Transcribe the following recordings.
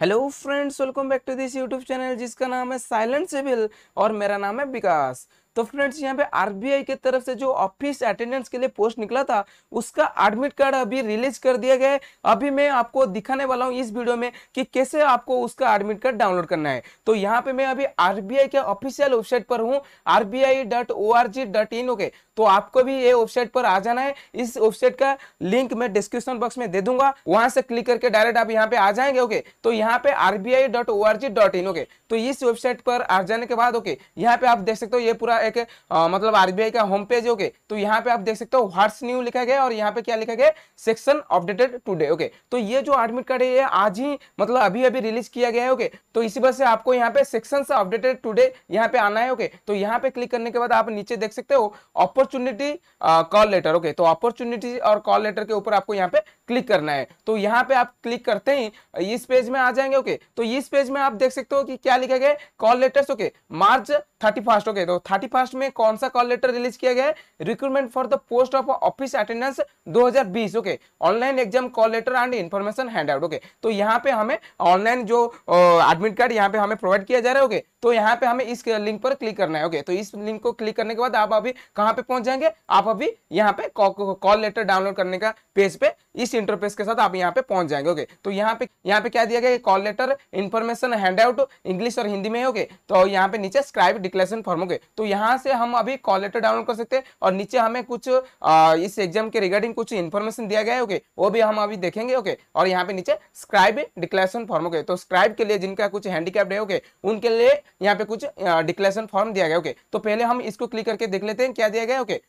Hello friends welcome back to this YouTube channel जिसका नाम है साइलेंट सिविल और मेरा नाम है विकास तो फ्रेंड्स यहाँ पे आरबीआई के तरफ से जो ऑफिस अटेंडेंस के लिए पोस्ट निकला था उसका एडमिट कार्ड अभी रिलीज कर दिया गया है अभी मैं आपको दिखाने वाला हूँ इस वीडियो में कि कैसे आपको उसका एडमिट कार्ड डाउनलोड करना है तो यहाँ पे मैं अभी आरबीआई के ऑफिशियल वेबसाइट पर हूँ RBI dot O R B dot in okay तो आपको भी ये वेबसाइट पर आ जाना है इस वेबसाइट का लिंक मैं डिस्क्रिप्शन बॉक्स में दे दूंगा वहां से क्लिक करके डायरेक्ट आप यहाँ पे आ जाएंगे ओके तो यहाँ पे RBI dot O R G dot in okay तो इस वेबसाइट पर आ जाने के बाद ओके यहाँ पे आप देख सकते हो ये पूरा एक आ, मतलब आरबीआई का होम पेज ओके तो यहाँ पे आप देख सकते हो व्हाट्स न्यू लिखा गया और यहाँ पे क्या लिखा गया सेक्शन अपडेटेड टूडे ओके तो ये जो एडमिट कार्ड है ये आज ही मतलब अभी अभी रिलीज किया गया है ओके तो इसी वजह से आपको यहाँ पे सेक्शन अपडेटेड टूडे यहाँ पे आना है ओके तो यहाँ पे क्लिक करने के बाद आप नीचे देख सकते हो अपॉर्चुनिटी कॉल लेटर ओके तो अपॉर्चुनिटी और कॉल लेटर के ऊपर आपको यहाँ पे क्लिक करना है तो यहाँ पे आप क्लिक करते ही इस पेज में आ जाएंगे ओके तो इस पेज में आप देख सकते हो कि क्या लिखा गया call letters okay March thirty first okay तो थर्टी फर्स्ट में कौन सा कॉल लेटर रिलीज किया गया है recruitment for the post of office attendance 2020 okay online exam call letter and information hand out okay तो यहाँ पे हमें ऑनलाइन जो एडमिट कार्ड यहाँ पे हमें प्रोवाइड किया जा रहा है ओके तो यहाँ पे हमें इस लिंक पर क्लिक करना है ओके तो इस लिंक को क्लिक करने के बाद आप अभी कहाँ पे पहुंच जाएंगे आप अभी यहाँ पे कॉल लेटर डाउनलोड करने का पेज पे इस इंटरफेस के साथ आप यहाँ पे पहुंच जाएंगे ओके तो यहाँ पे यहाँ पे क्या दिया गया call letter information hand out English और हिंदी में ओके तो यहाँ पे नीचे स्क्राइब डिक्लेरेशन फॉर्म ओके तो यहाँ यहाँ से हम अभी कॉल लेटर डाउनलोड कर सकते हैं और नीचे हमें कुछ आ, इस एग्जाम के रिगार्डिंग कुछ इन्फॉर्मेशन दिया गया है ओके वो भी हम अभी देखेंगे ओके और यहाँ पे नीचे स्क्राइब डिक्लेरेशन फॉर्म ओके तो स्क्राइब के लिए जिनका कुछ हैंडीकैप है ओके उनके लिए यहाँ पे कुछ डिक्लेरेशन फॉर्म दिया गया ओके तो पहले हम इसको क्लिक करके देख लेते हैं क्या दिया गया ओके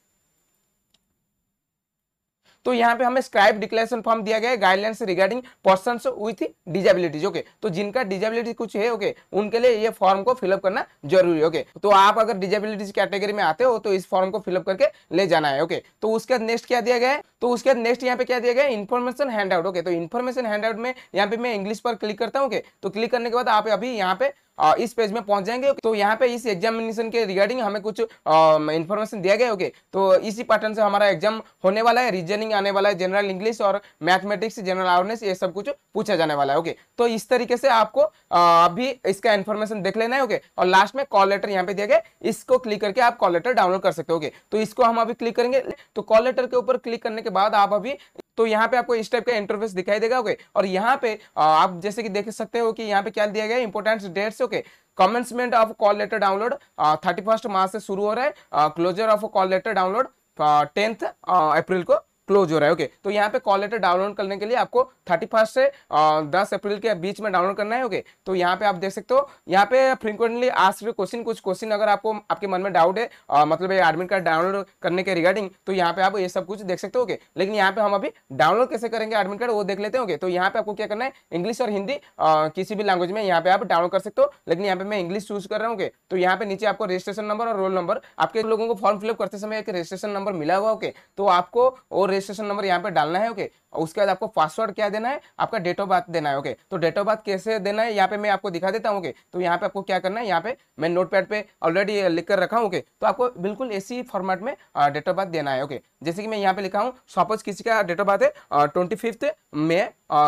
तो यहाँ पे हमें स्क्राइब डिक्लेरेशन फॉर्म दिया गया है guidelines regarding person with disabilities okay तो जिनका डिजेबिलिटी कुछ है ओके okay, उनके लिए ये फॉर्म को फिलअप करना जरूरी ओके ओके तो आप अगर डिजेबिलिटीज कैटेगरी में आते हो तो इस फॉर्म को फिलअप करके ले जाना है ओके okay, तो उसके बाद नेक्स्ट क्या दिया गया है तो उसके बाद नेक्स्ट यहाँ पे क्या दिया गया इन्फॉर्मेशन हैंड आउट ओके तो इन्फॉर्मेशन हैंड आउट में यहाँ पे मैं इंग्लिश पर क्लिक करता हूँ ओके okay? तो क्लिक करने के बाद आप अभी यहाँ पे इस पेज में पहुंच जाएंगे तो यहाँ पे इस एग्जामिनेशन के रिगार्डिंग हमें कुछ इन्फॉर्मेशन दिया गया ओके तो इसी पैटर्न से हमारा एग्जाम होने वाला है रीजनिंग आने वाला है जनरल इंग्लिश और मैथमेटिक्स जनरल अवेयरनेस ये सब कुछ पूछा जाने वाला है ओके तो इस तरीके से आपको अभी इसका इन्फॉर्मेशन देख लेना है ओके और लास्ट में कॉल लेटर यहाँ पे दिया गया इसको क्लिक करके आप कॉल लेटर डाउनलोड कर सकते हो ओके तो इसको हम अभी क्लिक करेंगे तो कॉल लेटर के ऊपर क्लिक करने के बाद आप अभी तो यहाँ पे आपको इस टाइप का इंटरफेस दिखाई देगा ओके और यहाँ पे आप जैसे कि देख सकते हो कि यहाँ पे क्या दिया गया important dates okay commencement of call letter download thirty first March से शुरू हो रहा है closure of call letter download tenth April को क्लोज हो रहा है ओके तो यहाँ पे कॉल लेटर डाउनलोड करने के लिए आपको थर्टी फर्स्ट से दस अप्रैल के बीच में डाउनलोड करना है ओके तो यहाँ पे आप देख सकते हो यहाँ पे फ्रिक्वेंटली आज क्वेश्चन कुछ क्वेश्चन अगर आपको आपके मन में डाउट है आ, मतलब एडमिट कार्ड डाउनलोड करने के रिगार्डिंग तो यहाँ पे आप ये सब कुछ देख सकते हो ओके लेकिन यहाँ पे हम अभी डाउनलोड कैसे करेंगे एडमिट कार्ड वो देख लेते हैं ओके तो यहाँ पे आपको क्या करना है इंग्लिश और हिंदी किसी भी लैंग्वेज में यहाँ पे आप डाउनलोड कर सकते हो लेकिन यहाँ पे मैं इंग्लिश चूज कर रहा हूँ ओके तो यहाँ पे नीचे आपको रजिस्ट्रेशन नंबर और रोल नंबर आपके लोगों को फॉर्म फिलअप करते समय एक रजिस्ट्रेशन नंबर मिला हुआ ओके तो आपको और रजिस्ट्रेशन नंबर यहाँ पे डालना है ओके और उसके बाद आपको पासवर्ड क्या देना है आपका डेट ऑफ बर्थ देना है ओके तो डेट ऑफ बर्थ कैसे देना है यहाँ पे मैं आपको दिखा देता हूँ ओके तो यहाँ पे आपको क्या करना है यहाँ पे मैं नोट पैड पे ऑलरेडी लिख कर रखा हूँ ओके तो आपको बिल्कुल ऐसी फॉर्मेट में डेट ऑफ बर्थ देना है ओके जैसे कि मैं यहाँ पे लिखा हूँ सपोज किसी का डेट ऑफ बर्थ है twenty fifth May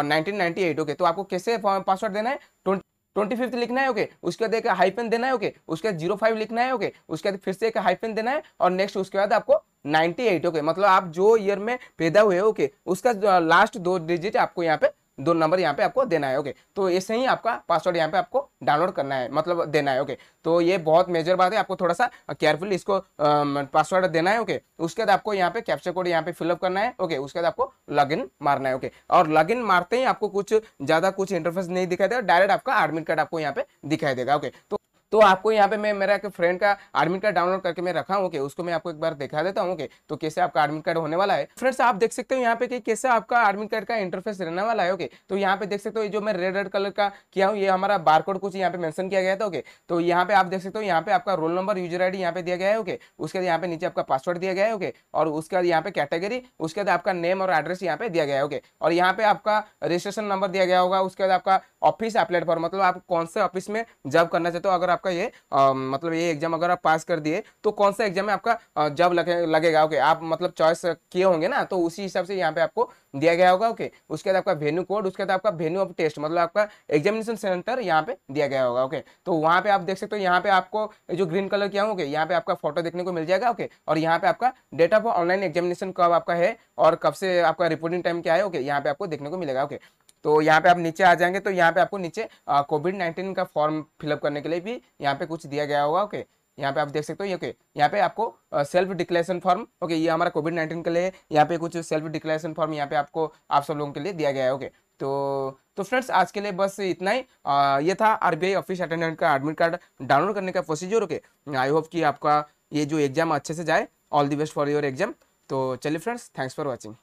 nineteen okay तो आपको कैसे पासवर्ड देना है ट्वेंटी ट्वेंटी फिफ्थ लिखना है ओके उसके बाद एक हाइफन देना है ओके उसके बाद जीरो फाइव लिखना है ओके उसके बाद फिर से एक हाइफन देना है और नेक्स्ट उसके बाद आपको नाइनटी एट ओके मतलब आप जो ईयर में पैदा हुए ओके okay, उसका लास्ट दो डिजिट आपको यहाँ पे दो नंबर यहाँ पे आपको देना है ओके तो ऐसे ही आपका पासवर्ड यहाँ पे आपको डाउनलोड करना है मतलब देना है ओके तो ये बहुत मेजर बात है आपको थोड़ा सा केयरफुल इसको पासवर्ड देना है ओके उसके बाद आपको यहाँ पे कैप्चर कोड यहाँ पे फिलअप करना है ओके उसके बाद आपको लॉगिन मारना है ओके और लॉगिन मारते ही आपको कुछ ज़्यादा कुछ इंटरफेस नहीं दिखाई देगा डायरेक्ट आपका एडमिट कार्ड आपको यहाँ पे दिखाई देगा ओके तो तो आपको यहाँ पे मैं मेरा एक फ्रेंड का एडमिट कार्ड डाउनलोड करके मैं रखा हूँ उसको मैं आपको एक बार दिखा देता हूँ ओके तो कैसे आपका एडमिट कार्ड होने वाला है फ्रेंड्स आप देख सकते हो यहाँ पे कि कैसे आपका एडमिट कार्ड का इंटरफेस रहने वाला है ओके तो यहाँ पे देख सकते हो जो मैं रेड रेड कलर का किया हूँ ये हमारा बार कुछ यहाँ पे मैंशन किया गया था ओके तो यहाँ पे आप देख सकते हो यहाँ पे आपका रोल नंबर यूजर आई यहाँ पे दिया गया है ओके उसके बाद यहाँ पे नीचे आपका पासवर्ड दिया गया है ओके और उसके बाद यहाँ पे कैटेगरी उसके बाद आपका नेम और एड्रेस यहाँ पे दिया गया है ओके और यहाँ पे आपका रजिस्ट्रेशन नंबर दिया गया होगा उसके बाद आपका ऑफिस प्लेटफॉर्म मतलब आप कौन से ऑफिस में जॉब करना चाहते हो अगर आप आपका ये आ, मतलब ये एग्जाम अगर आप पास कर दिए तो कौन सा एग्जाम में आपका जब लगे, लगेगा ओके आप मतलब चॉइस किए होंगे ना तो उसी हिसाब से यहाँ पे आपको दिया गया होगा ओके उसके बाद आपका वेन्यू कोड उसके बाद आपका वेन्यू ऑफ टेस्ट मतलब आपका एग्जामिनेशन सेंटर यहाँ पे दिया गया होगा ओके तो वहाँ पे आप देख सकते हो यहाँ पे आपको जो ग्रीन कलर किया होंगे यहाँ पे आपका फोटो देखने को मिल जाएगा ओके और यहाँ पे आपका डेट ऑफ ऑनलाइन एग्जामिनेशन कब आपका है और कब से आपका रिपोर्टिंग टाइम क्या है ओके यहाँ पे आपको देखने को मिलेगा ओके तो यहाँ पे आप नीचे आ जाएंगे तो यहाँ पे आपको नीचे कोविड नाइन्टीन का फॉर्म फिलअप करने के लिए भी यहाँ पे कुछ दिया गया होगा ओके यहाँ पे आप देख सकते हो ओके यहाँ पे आपको सेल्फ डिक्लेरेशन फॉर्म ओके ये हमारा कोविड नाइन्टीन के लिए यहाँ पे कुछ सेल्फ डिक्लेरेशन फॉर्म यहाँ पे आपको आप सब लोगों के लिए दिया गया है ओके तो तो फ्रेंड्स आज के लिए बस इतना ही आ, ये था आरबीआई ऑफिस अटेंडेंट का एडमिट कार्ड डाउनलोड करने का प्रोसीजर ओके आई होप कि आपका ये जो एग्जाम अच्छे से जाए all the best for your exam तो चलिए फ्रेंड्स थैंक्स फॉर वॉचिंग